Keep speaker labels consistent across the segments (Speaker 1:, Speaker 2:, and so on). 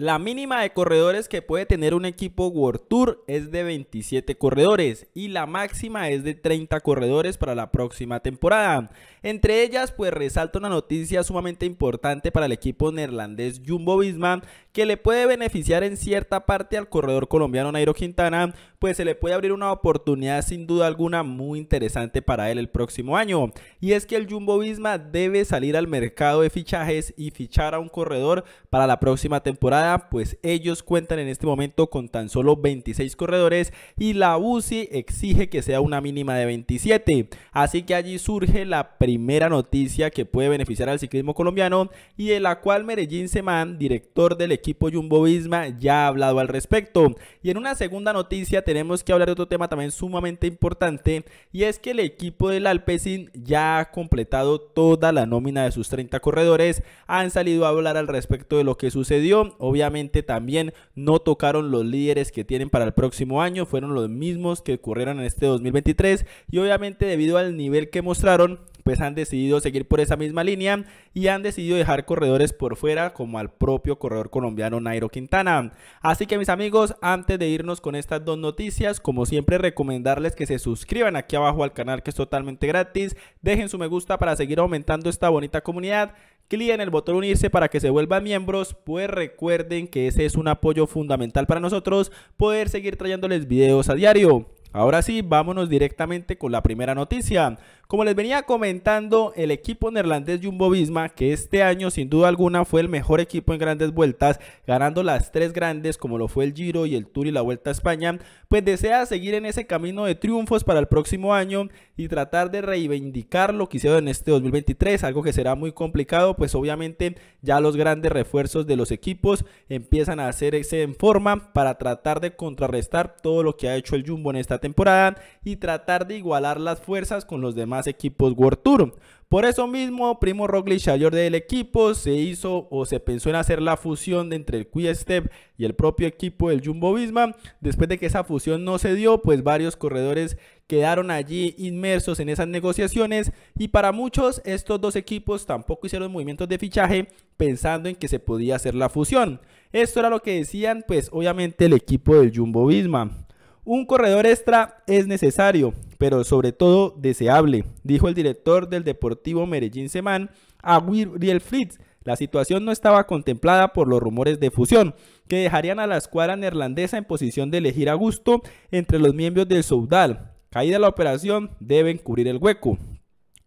Speaker 1: La mínima de corredores que puede tener un equipo World Tour es de 27 corredores y la máxima es de 30 corredores para la próxima temporada. Entre ellas, pues resalta una noticia sumamente importante para el equipo neerlandés Jumbo Visma que le puede beneficiar en cierta parte al corredor colombiano Nairo Quintana, pues se le puede abrir una oportunidad sin duda alguna muy interesante para él el próximo año. Y es que el Jumbo Visma debe salir al mercado de fichajes y fichar a un corredor para la próxima temporada pues ellos cuentan en este momento con tan solo 26 corredores y la UCI exige que sea una mínima de 27. Así que allí surge la primera noticia que puede beneficiar al ciclismo colombiano y de la cual Medellín Semán, director del equipo Jumbo Visma, ya ha hablado al respecto. Y en una segunda noticia tenemos que hablar de otro tema también sumamente importante y es que el equipo del Alpecin ya ha completado toda la nómina de sus 30 corredores. Han salido a hablar al respecto de lo que sucedió. Obviamente Obviamente también no tocaron los líderes que tienen para el próximo año, fueron los mismos que ocurrieron en este 2023 y obviamente debido al nivel que mostraron pues han decidido seguir por esa misma línea y han decidido dejar corredores por fuera como al propio corredor colombiano Nairo Quintana. Así que mis amigos, antes de irnos con estas dos noticias, como siempre recomendarles que se suscriban aquí abajo al canal que es totalmente gratis, dejen su me gusta para seguir aumentando esta bonita comunidad clic en el botón unirse para que se vuelvan miembros, pues recuerden que ese es un apoyo fundamental para nosotros poder seguir trayéndoles videos a diario. Ahora sí, vámonos directamente con la primera noticia. Como les venía comentando, el equipo neerlandés Jumbo Visma, que este año sin duda alguna fue el mejor equipo en grandes vueltas, ganando las tres grandes como lo fue el Giro y el Tour y la Vuelta a España, pues desea seguir en ese camino de triunfos para el próximo año y tratar de reivindicar lo que hicieron en este 2023, algo que será muy complicado, pues obviamente ya los grandes refuerzos de los equipos empiezan a hacerse en forma para tratar de contrarrestar todo lo que ha hecho el Jumbo en esta temporada y tratar de igualar las fuerzas con los demás equipos World Tour. Por eso mismo, Primo Roglic, mayor del equipo, se hizo o se pensó en hacer la fusión entre el Quick Step y el propio equipo del Jumbo Visma. Después de que esa fusión no se dio, pues varios corredores quedaron allí inmersos en esas negociaciones y para muchos estos dos equipos tampoco hicieron movimientos de fichaje pensando en que se podía hacer la fusión. Esto era lo que decían, pues obviamente el equipo del Jumbo Visma. Un corredor extra es necesario, pero sobre todo deseable, dijo el director del Deportivo Medellín Semán a Wirriel Fritz. La situación no estaba contemplada por los rumores de fusión, que dejarían a la escuadra neerlandesa en posición de elegir a gusto entre los miembros del Soudal. Caída la operación, deben cubrir el hueco.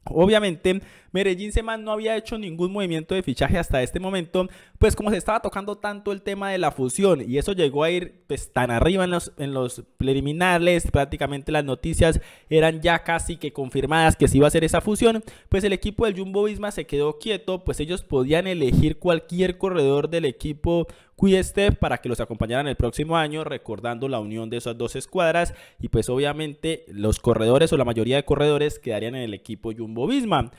Speaker 1: Obviamente, Medellín Seman no había hecho ningún movimiento de fichaje hasta este momento, pues como se estaba tocando tanto el tema de la fusión y eso llegó a ir pues, tan arriba en los, en preliminares, prácticamente las noticias eran ya casi que confirmadas que se iba a hacer esa fusión, pues el equipo del Jumbo Visma se quedó quieto, pues ellos podían elegir cualquier corredor del equipo Quickstep para que los acompañaran el próximo año, recordando la unión de esas dos escuadras. Y pues obviamente los corredores o la mayoría de corredores quedarían en el equipo Jumbo Visma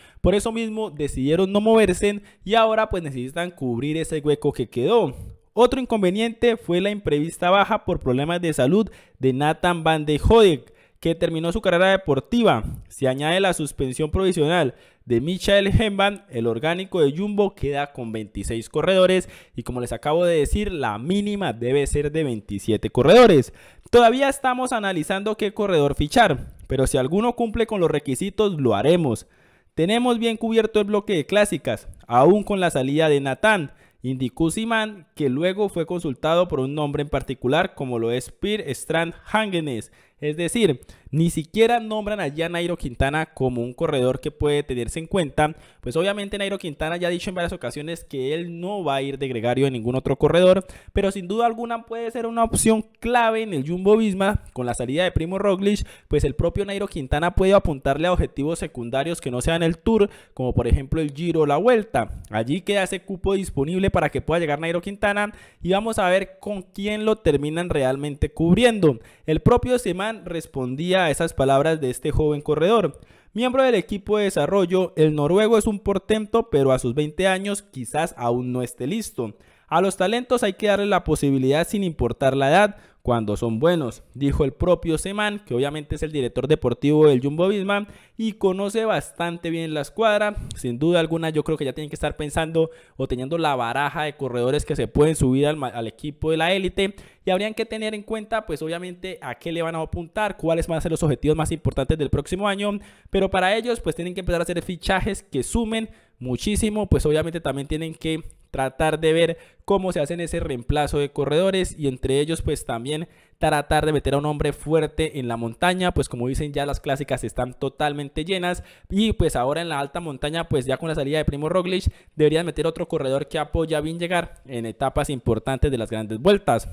Speaker 1: eso mismo decidieron no moverse y ahora pues necesitan cubrir ese hueco que quedó. Otro inconveniente fue la imprevista baja por problemas de salud de Nathan Van de Hodek, que terminó su carrera deportiva. Se añade la suspensión provisional de Michael Hemban, el orgánico de Jumbo queda con 26 corredores y como les acabo de decir, la mínima debe ser de 27 corredores. Todavía estamos analizando qué corredor fichar, pero si alguno cumple con los requisitos lo haremos. Tenemos bien cubierto el bloque de clásicas, aún con la salida de Natán, indicó Simán que luego fue consultado por un nombre en particular como lo es Peer Strand Hangenes, es decir, ni siquiera nombran allá a Nairo Quintana como un corredor que puede tenerse en cuenta, pues obviamente Nairo Quintana ya ha dicho en varias ocasiones que él no va a ir de gregario en ningún otro corredor, pero sin duda alguna puede ser una opción clave en el Jumbo Visma con la salida de Primo Roglic, pues el propio Nairo Quintana puede apuntarle a objetivos secundarios que no sean el Tour, como por ejemplo el Giro o la Vuelta. Allí queda ese cupo disponible para que pueda llegar Nairo Quintana y vamos a ver con quién lo terminan realmente cubriendo. El propio Semán respondía a esas palabras de este joven corredor. Miembro del equipo de desarrollo, el noruego es un portento, pero a sus 20 años quizás aún no esté listo. A los talentos hay que darle la posibilidad sin importar la edad, cuando son buenos, dijo el propio Semán, que obviamente es el director deportivo del Jumbo Visma y conoce bastante bien la escuadra. Sin duda alguna, yo creo que ya tienen que estar pensando o teniendo la baraja de corredores que se pueden subir al, al equipo de la élite y habrían que tener en cuenta, pues obviamente, a qué le van a apuntar, cuáles van a ser los objetivos más importantes del próximo año, pero para ellos, pues tienen que empezar a hacer fichajes que sumen muchísimo, pues obviamente también tienen que tratar de ver cómo se hacen ese reemplazo de corredores y entre ellos pues también tratar de meter a un hombre fuerte en la montaña, pues como dicen ya las clásicas están totalmente llenas y pues ahora en la alta montaña pues ya con la salida de Primo Roglic deberían meter otro corredor que apoya bien llegar en etapas importantes de las grandes vueltas.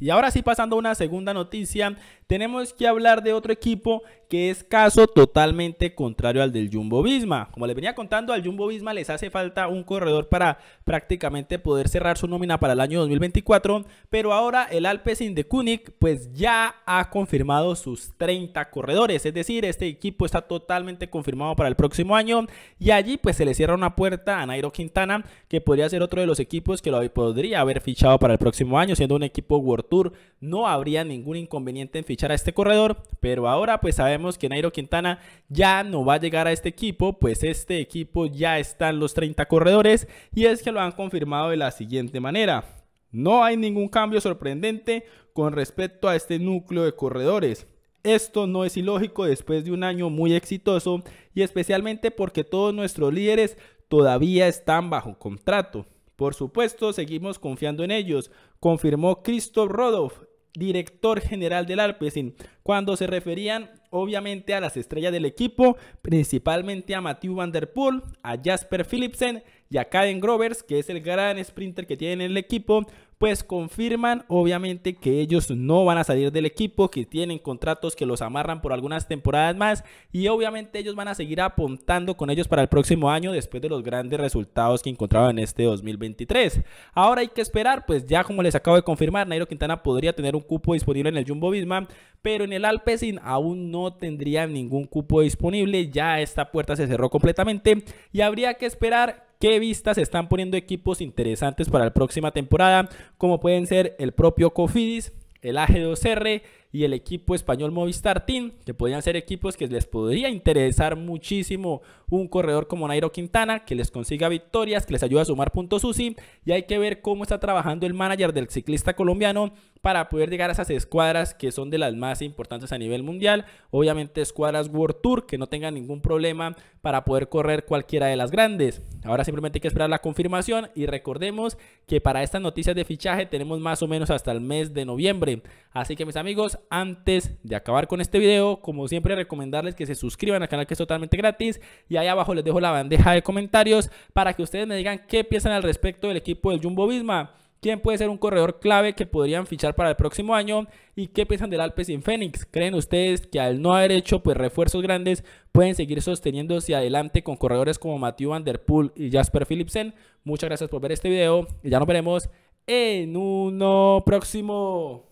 Speaker 1: Y ahora sí, pasando a una segunda noticia, tenemos que hablar de otro equipo que es caso totalmente contrario al del Jumbo Visma. Como les venía contando, al Jumbo Visma les hace falta un corredor para prácticamente poder cerrar su nómina para el año 2024, pero ahora el Alpecin de Kunik pues ya ha confirmado sus 30 corredores, es decir, este equipo está totalmente confirmado para el próximo año y allí pues se le cierra una puerta a Nairo Quintana, que podría ser otro de los equipos que lo podría haber fichado para el próximo año, siendo un equipo world Tour, no habría ningún inconveniente en fichar a este corredor, pero ahora pues sabemos que Nairo Quintana ya no va a llegar a este equipo, pues este equipo ya está en los 30 corredores y es que lo han confirmado de la siguiente manera. No hay ningún cambio sorprendente con respecto a este núcleo de corredores. Esto no es ilógico después de un año muy exitoso y especialmente porque todos nuestros líderes todavía están bajo contrato. Por supuesto, seguimos confiando en ellos, confirmó Christoph Rodolph, director general del Alpecin, cuando se referían obviamente a las estrellas del equipo, principalmente a Mathieu Van Der Poel, a Jasper Philipsen y acá en Grovers, que es el gran sprinter que tiene el equipo, pues confirman obviamente que ellos no van a salir del equipo, que tienen contratos que los amarran por algunas temporadas más y obviamente ellos van a seguir apuntando con ellos para el próximo año después de los grandes resultados que encontraron en este 2023. Ahora hay que esperar, pues ya como les acabo de confirmar, Nairo Quintana podría tener un cupo disponible en el Jumbo Visma, pero en el Alpecin aún no tendría ningún cupo disponible, ya esta puerta se cerró completamente y habría que esperar qué vistas están poniendo equipos interesantes para la próxima temporada, como pueden ser el propio Cofidis, el AG2R, y el equipo español Movistar Team, que podrían ser equipos que les podría interesar muchísimo un corredor como Nairo Quintana, que les consiga victorias, que les ayude a sumar puntos UCI, y hay que ver cómo está trabajando el manager del ciclista colombiano para poder llegar a esas escuadras que son de las más importantes a nivel mundial, obviamente escuadras World Tour que no tengan ningún problema para poder correr cualquiera de las grandes. Ahora simplemente hay que esperar la confirmación y recordemos que para estas noticias de fichaje tenemos más o menos hasta el mes de noviembre. Así que mis amigos, antes de acabar con este video, como siempre recomendarles que se suscriban al canal que es totalmente gratis y ahí abajo les dejo la bandeja de comentarios para que ustedes me digan qué piensan al respecto del equipo del Jumbo Visma. ¿Quién puede ser un corredor clave que podrían fichar para el próximo año? ¿Y qué piensan del Alpes sin Fénix? ¿Creen ustedes que al no haber hecho pues, refuerzos grandes pueden seguir sosteniéndose adelante con corredores como Mathieu Van Der Poel y Jasper Philipsen? Muchas gracias por ver este video y ya nos veremos en uno próximo.